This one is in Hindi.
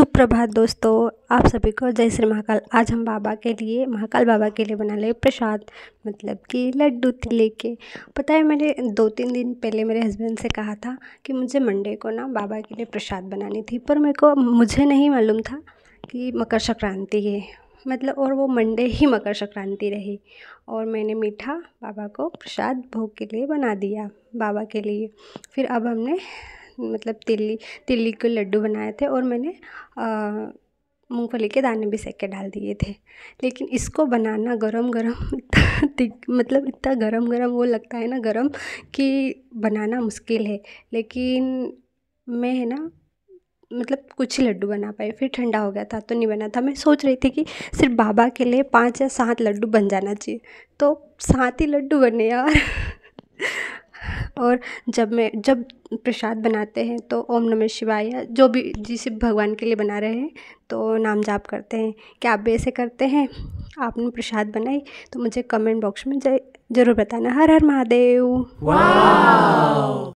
सुप्रभात दोस्तों आप सभी को जय श्री महाकाल आज हम बाबा के लिए महाकाल बाबा के लिए बना ले प्रसाद मतलब कि लड्डू तिले के पता है मैंने दो तीन दिन पहले मेरे हस्बैंड से कहा था कि मुझे मंडे को ना बाबा के लिए प्रसाद बनानी थी पर मेरे को मुझे नहीं मालूम था कि मकर संक्रांति है मतलब और वो मंडे ही मकर संक्रांति रही और मैंने मीठा बाबा को प्रसाद भोग के लिए बना दिया बाबा के लिए फिर अब हमने मतलब तिल्ली तिल्ली के लड्डू बनाए थे और मैंने मूंगफली के दाने भी सेक के डाल दिए थे लेकिन इसको बनाना गरम गरम इतना मतलब इतना गरम गरम वो लगता है ना गरम कि बनाना मुश्किल है लेकिन मैं है ना मतलब कुछ ही लड्डू बना पाए फिर ठंडा हो गया था तो नहीं बना था मैं सोच रही थी कि सिर्फ बाबा के लिए पाँच या सात लड्डू बन जाना चाहिए तो सात ही लड्डू बने यार और जब मैं जब प्रसाद बनाते हैं तो ओम नमः शिवाय या जो भी जिसे भगवान के लिए बना रहे हैं तो नाम जाप करते हैं क्या आप भी ऐसे करते हैं आपने प्रसाद बनाई तो मुझे कमेंट बॉक्स में ज़रूर बताना हर हर महादेव